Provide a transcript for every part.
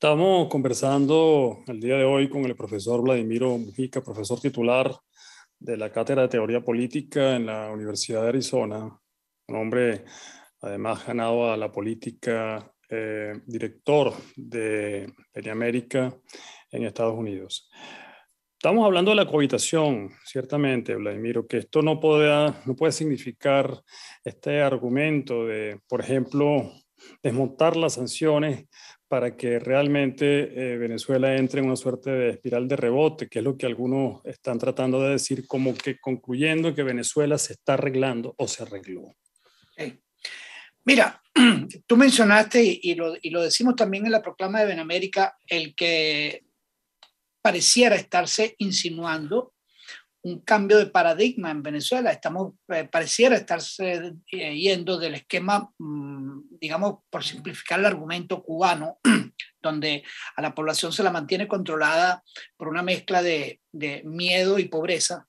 Estamos conversando el día de hoy con el profesor Vladimiro Mujica, profesor titular de la Cátedra de Teoría Política en la Universidad de Arizona, un hombre además ganado a la política, eh, director de América en Estados Unidos. Estamos hablando de la cohabitación, ciertamente, Vladimiro, que esto no, no puede significar este argumento de, por ejemplo, desmontar las sanciones para que realmente eh, Venezuela entre en una suerte de espiral de rebote, que es lo que algunos están tratando de decir, como que concluyendo que Venezuela se está arreglando o se arregló. Mira, tú mencionaste, y lo, y lo, decimos también en la proclama de Benamérica, el que pareciera estarse insinuando un cambio de paradigma en Venezuela. Estamos, eh, pareciera estarse eh, eh, yendo del esquema, mm, digamos, por simplificar el argumento cubano, donde a la población se la mantiene controlada por una mezcla de miedo y pobreza,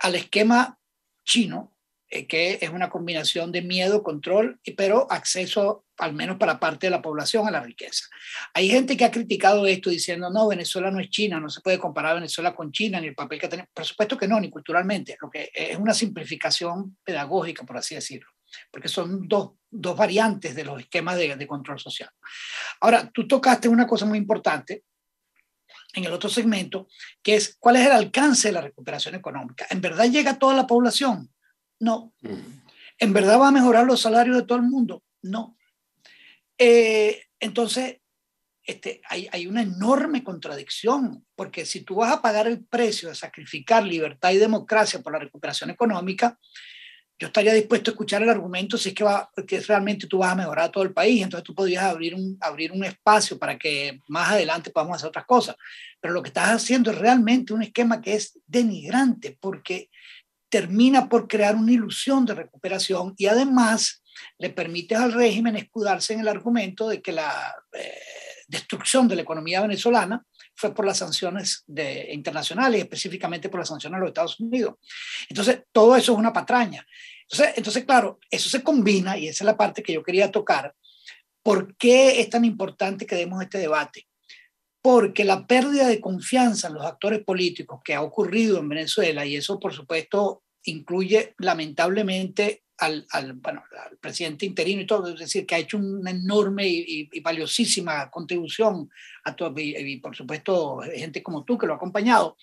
al esquema chino, eh, que es una combinación de miedo, control, pero acceso, al menos para parte de la población, a la riqueza. Hay gente que ha criticado esto diciendo, no, Venezuela no es China, no se puede comparar Venezuela con China ni el papel que tiene. Por supuesto que no, ni culturalmente, lo que es una simplificación pedagógica, por así decirlo porque son dos, variantes de los esquemas de, de, control social. Ahora, tú tocaste una cosa muy importante en el otro segmento, que es cuál es el alcance de la recuperación económica. ¿En verdad llega a toda la población? No. ¿En verdad va a mejorar los salarios de todo el mundo? No. Eh, entonces, este, hay, una enorme contradicción, porque si tú vas a pagar el precio de sacrificar libertad y democracia por la recuperación económica, yo estaría dispuesto a escuchar el argumento si es que, va, realmente tú vas a mejorar a todo el país, entonces tú podrías abrir un, abrir un espacio para que más adelante podamos hacer otras cosas. Pero lo que estás haciendo es realmente un esquema que es denigrante, porque termina por crear una ilusión de recuperación y además le permite al régimen escudarse en el argumento de que la eh, destrucción de la economía venezolana fue por las sanciones de, internacionales, específicamente por las sanciones a los Estados Unidos. Entonces, todo eso es una patraña. Entonces, entonces, claro, eso se combina, y esa es la parte que yo quería tocar, ¿por qué es tan importante que demos este debate? Porque la pérdida de confianza en los actores políticos que ha ocurrido en Venezuela, y eso por supuesto incluye lamentablemente al, bueno, al, presidente interino y todo, es decir, que ha hecho una enorme y, valiosísima contribución a todo, y, por supuesto gente como tú que lo ha acompañado.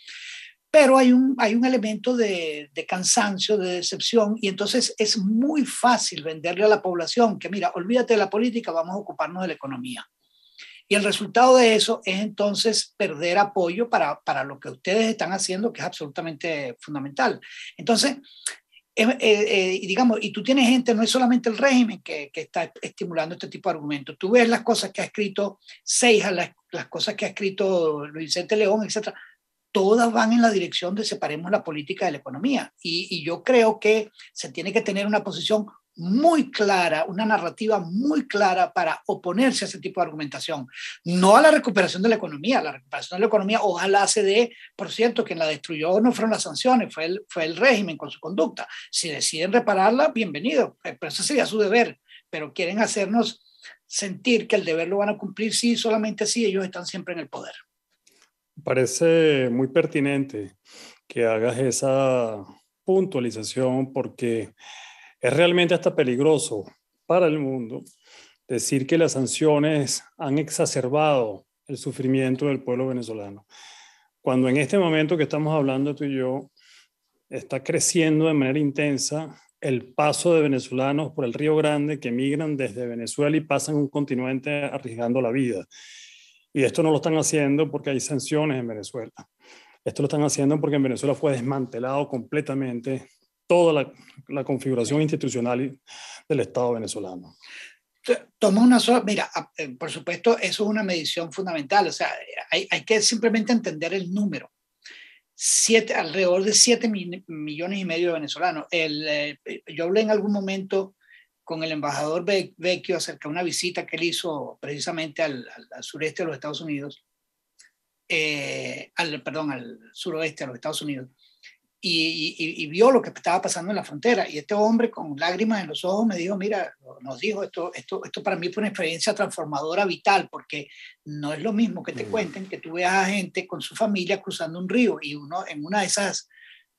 Pero hay un, hay un elemento de, de, cansancio, de decepción, y entonces es muy fácil venderle a la población que, mira, olvídate de la política, vamos a ocuparnos de la economía. Y el resultado de eso es entonces perder apoyo para, para lo que ustedes están haciendo, que es absolutamente fundamental. Entonces, eh, eh, eh, digamos, y tú tienes gente, no es solamente el régimen que, que, está estimulando este tipo de argumentos. Tú ves las cosas que ha escrito Seija, las, las cosas que ha escrito Luis Vicente León, etcétera. Todas van en la dirección de separemos la política de la economía. Y, y yo creo que se tiene que tener una posición muy clara, una narrativa muy clara para oponerse a ese tipo de argumentación. No a la recuperación de la economía, la recuperación de la economía, ojalá se dé, por cierto, quien la destruyó no fueron las sanciones, fue el, fue el régimen con su conducta. Si deciden repararla, bienvenido, eh, pero eso sería su deber, pero quieren hacernos sentir que el deber lo van a cumplir si sí, solamente si ellos están siempre en el poder. Parece muy pertinente que hagas esa puntualización porque es realmente hasta peligroso para el mundo decir que las sanciones han exacerbado el sufrimiento del pueblo venezolano. Cuando en este momento que estamos hablando tú y yo, está creciendo de manera intensa el paso de venezolanos por el Río Grande que emigran desde Venezuela y pasan un continente arriesgando la vida. Y esto no lo están haciendo porque hay sanciones en Venezuela. Esto lo están haciendo porque en Venezuela fue desmantelado completamente toda la, configuración institucional del Estado venezolano. Toma una sola, mira, ah, eh, por supuesto, eso es una medición fundamental, o sea, hay, hay que simplemente entender el número. Siete, alrededor de 7 millones y medio de venezolanos. Eh, yo hablé en algún momento con el embajador Vecchio acerca de una visita que él hizo precisamente al, sureste de los Estados Unidos, eh, al, perdón, al suroeste de los Estados Unidos y, vio lo que estaba pasando en la frontera. Y este hombre con lágrimas en los ojos me dijo, mira, nos dijo, esto, esto, esto para mí fue una experiencia transformadora vital, porque no es lo mismo que te mm. cuenten que tú veas a gente con su familia cruzando un río y uno en una de esas...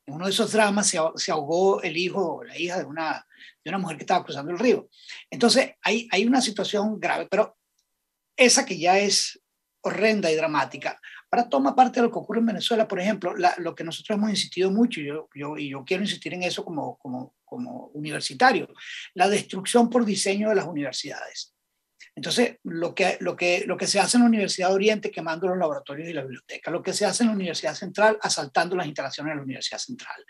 En uno de esos dramas se, se ahogó el hijo, o la hija de una, de una mujer que estaba cruzando el río. Entonces, hay, hay una situación grave, pero esa que ya es horrenda y dramática. Ahora toma parte de lo que ocurre en Venezuela, por ejemplo, lo que nosotros hemos insistido mucho, y yo quiero insistir en eso como, como, universitario, la destrucción por diseño de las universidades. Entonces, lo que, lo, que, lo que se hace en la Universidad de Oriente quemando los laboratorios y la biblioteca, lo que se hace en la Universidad Central asaltando las instalaciones de la Universidad Central,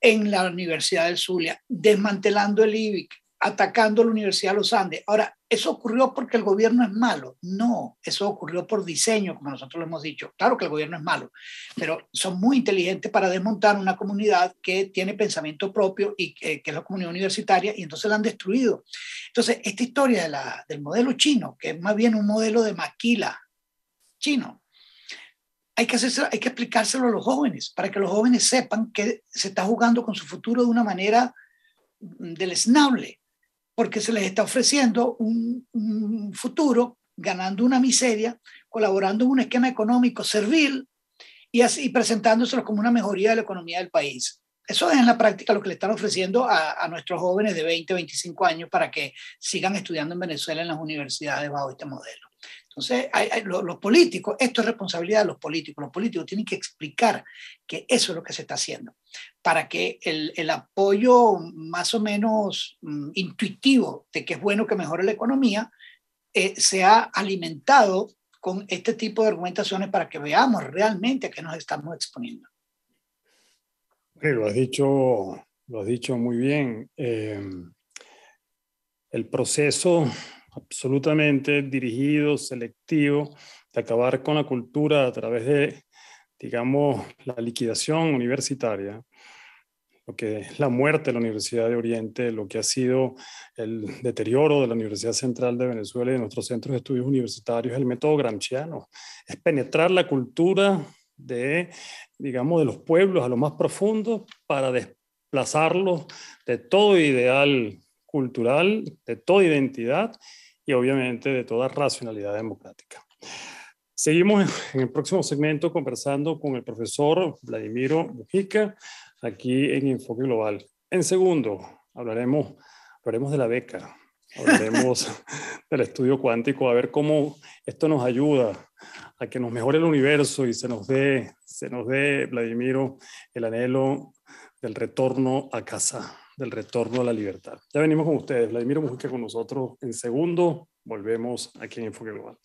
en la Universidad del Zulia, desmantelando el IBIC, atacando la Universidad de los Andes. Ahora, eso ocurrió porque el gobierno es malo. No, eso ocurrió por diseño, como nosotros lo hemos dicho. Claro que el gobierno es malo, pero son muy inteligentes para desmontar una comunidad que tiene pensamiento propio y eh, que, es la comunidad universitaria y entonces la han destruido. Entonces, esta historia del modelo chino, que es más bien un modelo de maquila chino, hay que, hay que explicárselo a los jóvenes para que los jóvenes sepan que se está jugando con su futuro de una manera mm, deleznable porque se les está ofreciendo un, futuro ganando una miseria, colaborando en un esquema económico servil y así presentándose como una mejoría de la economía del país. Eso es en la práctica lo que le están ofreciendo a, nuestros jóvenes de 20, 25 años para que sigan estudiando en Venezuela en las universidades bajo este modelo. Entonces, los, políticos, esto es responsabilidad de los políticos. Los políticos tienen que explicar que eso es lo que se está haciendo para que el, apoyo más o menos mm, intuitivo de que es bueno que mejore la economía eh, sea alimentado con este tipo de argumentaciones para que veamos realmente a qué nos estamos exponiendo lo has dicho, lo has dicho muy bien. Em, el proceso absolutamente dirigido, selectivo, de acabar con la cultura a través de, digamos, la liquidación universitaria, lo que es la muerte de la Universidad de Oriente, lo que ha sido el deterioro de la Universidad Central de Venezuela y de nuestros centros de estudios universitarios, el método gramsciano, es penetrar la cultura de, digamos, de los pueblos a lo más profundo para desplazarlos de todo ideal cultural, de toda identidad y obviamente de toda racionalidad democrática. Seguimos en el próximo segmento conversando con el profesor Vladimiro Mujica aquí en Enfoque Global. En segundo, hablaremos, hablaremos de la beca, Hablemos del estudio cuántico, a ver cómo esto nos ayuda a que nos mejore el universo y se nos dé, se nos dé, Vladimiro, el anhelo del retorno a casa, del retorno a la libertad. Ya venimos con ustedes. Vladimiro Mujica con nosotros en segundo. Volvemos aquí en Enfoque Global.